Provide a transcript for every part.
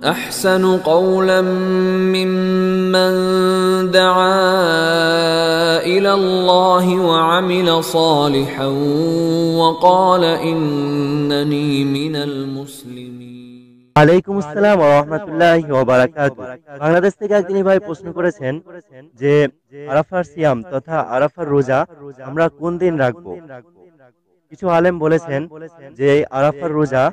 أحسن قولا ممن دعا إلى الله وعمل صالحا وقال إنني من المسلمين বাংলাদেশ থেকে একজন ভাই প্রশ্ন করেছেন যে আরাফার সিয়াম তথা আরাফার রোজা আমরা কোন দিন রাখবো কিছু আলেম বলেছেন যে আরাফার রোজা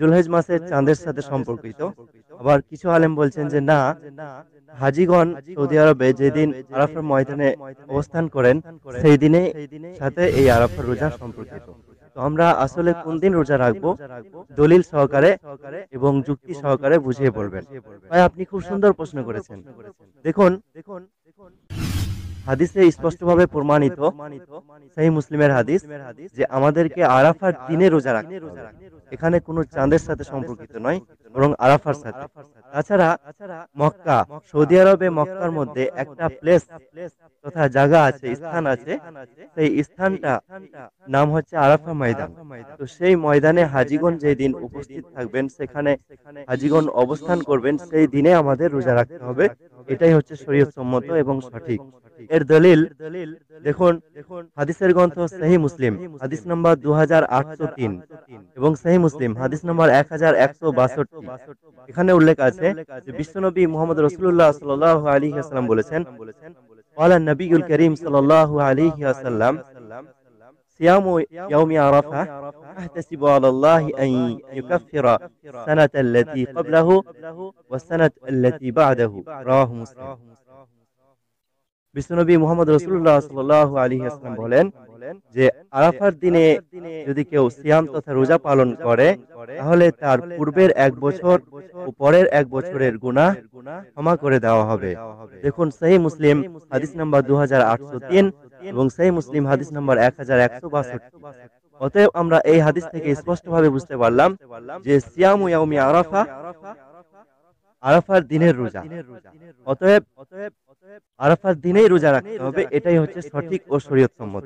জুলহেজ মাসের চাঁদের সাথে সম্পর্কিত আবার কিছু আলেম বলছেন যে না হাজিগণ সৌদি আরবে যেদিন আরাফের ময়দানে অবস্থান করেন সেই দিনে সাথে এই আরাফের রোজা সম্পর্কিত তো আমরা আসলে কোন দিন রোজা রাখবো দলিল সহকারে এবং যুক্তি সহকারে বুঝিয়ে বলবেন ভাই আপনি খুব সুন্দর প্রশ্ন করেছেন দেখুন দেখুন হাদিসে স্পষ্টভাবে প্রমাণিত সেই মুসলিমের হাদিস যে আমাদেরকে আরাফার দিনে রোজা রাখতে এখানে কোনো চাঁদের সাথে সম্পর্কিত নয় বরং আরাফার সাথে তাছাড়া মক্কা সৌদি আরবে মক্কার মধ্যে একটা প্লেস তথা জায়গা আছে স্থান আছে সেই স্থানটা নাম হচ্ছে আরাফা ময়দান তো সেই ময়দানে হাজিগন যেদিন দিন উপস্থিত থাকবেন সেখানে হাজিগন অবস্থান করবেন সেই দিনে আমাদের রোজা রাখতে হবে এটাই হচ্ছে শরীয়ত সম্মত এবং সঠিক এর দলিল দলিল দেখুন দেখুন হাদিসের গ্রন্থ সেহি মুসলিম হাদিস নাম্বার দু এবং সেহি মুসলিম হাদিস নাম্বার এক হাজার এখানে উল্লেখ আছে যে বিশ্বনবী মোহাম্মদ রসুল্লাহ সাল আলী আসসালাম বলেছেন বলেছেন নবী করিম সাল আলী আসাল্লাম صيام يوم عرفة أحتسب على الله أن يكفر السنة التي قبله والسنة التي بعده رواه مسلم বিশ্বনবী মোহাম্মদ রসুল্লাহ সাল্লাহ আলী আসলাম বলেন যে আরাফার দিনে যদি কেউ সিয়াম তথা রোজা পালন করে তাহলে তার পূর্বের এক বছর ও পরের এক বছরের গুণা ক্ষমা করে দেওয়া হবে দেখুন সেই মুসলিম হাদিস নাম্বার দু হাজার আটশো তিন এবং সেই মুসলিম হাদিস নম্বর এক হাজার একশো বাষট্টি অতএব আমরা এই হাদিস থেকে ভাবে বুঝতে পারলাম যে সিয়াম আরাফা আরাফার দিনের রোজা অতএব আরাফার দিনেই রোজা রাখতে হবে এটাই হচ্ছে সঠিক ও শরীয়ত সম্মত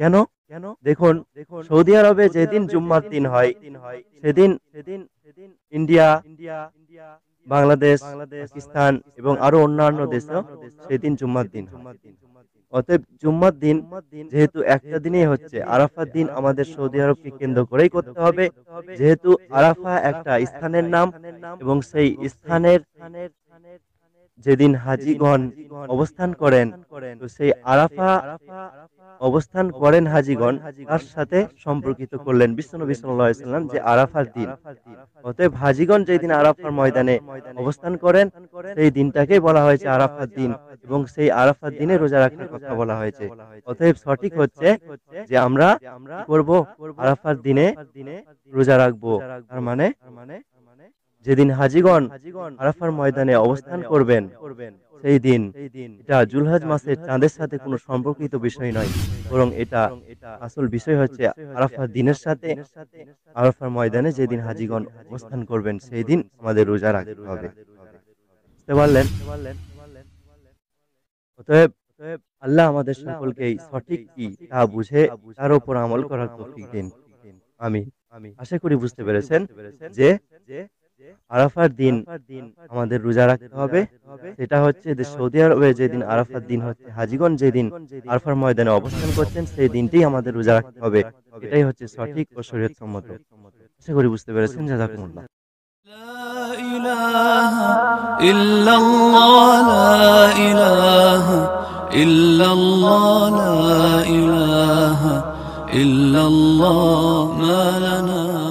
কেন কেন দেখুন সৌদি আরবে যেদিন জুম্মার দিন হয় সেদিন সেদিন ইন্ডিয়া বাংলাদেশ পাকিস্তান এবং আরো অন্যান্য দেশ সেদিন জুম্মার দিন অতএব জুম্মার দিন যেহেতু একটা দিনেই হচ্ছে আরাফার দিন আমাদের সৌদি আরবকে কেন্দ্র করেই করতে হবে যেহেতু আরাফা একটা স্থানের নাম এবং সেই স্থানের যেদিন হাজিগণ অবস্থান করেন তো সেই আরাফা অবস্থান করেন হাজিগণ তার সাথে সম্পর্কিত করলেন বিশ্বনবী সাল্লাম যে আরাফার দিন অতএব হাজিগণ যেদিন আরাফার ময়দানে অবস্থান করেন সেই দিনটাকে বলা হয়েছে আরাফার দিন এবং সেই আরাফার দিনে রোজা রাখার কথা বলা হয়েছে অতএব সঠিক হচ্ছে যে আমরা করব আরাফার দিনে রোজা রাখবো তার মানে, মানে যেদিন হাজিগণ আরাফার ময়দানে অবস্থান করবেন সেই দিন এটা জুলহাজ মাসের চাঁদের সাথে কোনো সম্পর্কিত বিষয় নয় বরং এটা আসল বিষয় হচ্ছে আরাফার দিনের সাথে আরাফার ময়দানে যেদিন হাজিগণ অবস্থান করবেন সেই দিন আমাদের রোজা রাখতে হবে বুঝতে পারলেন অতএব আল্লাহ আমাদের সকলকে সঠিক কি তা বুঝে তার উপর আমল করার তৌফিক দিন আমি আশা করি বুঝতে পেরেছেন যে আরাফার দিন আমাদের রোজা রাখতে হবে সেটা হচ্ছে যে সৌদি আরবে যেদিন আরাফার দিন হচ্ছে হাজিগঞ্জ যেদিন আরাফার ময়দানে অবস্থান করছেন সেই দিনটি আমাদের রোজা রাখতে হবে এটাই হচ্ছে সঠিক ও শরীয়ত সম্মত আশা করি বুঝতে পেরেছেন জাজাকুমুল্লাহ إلا الله لا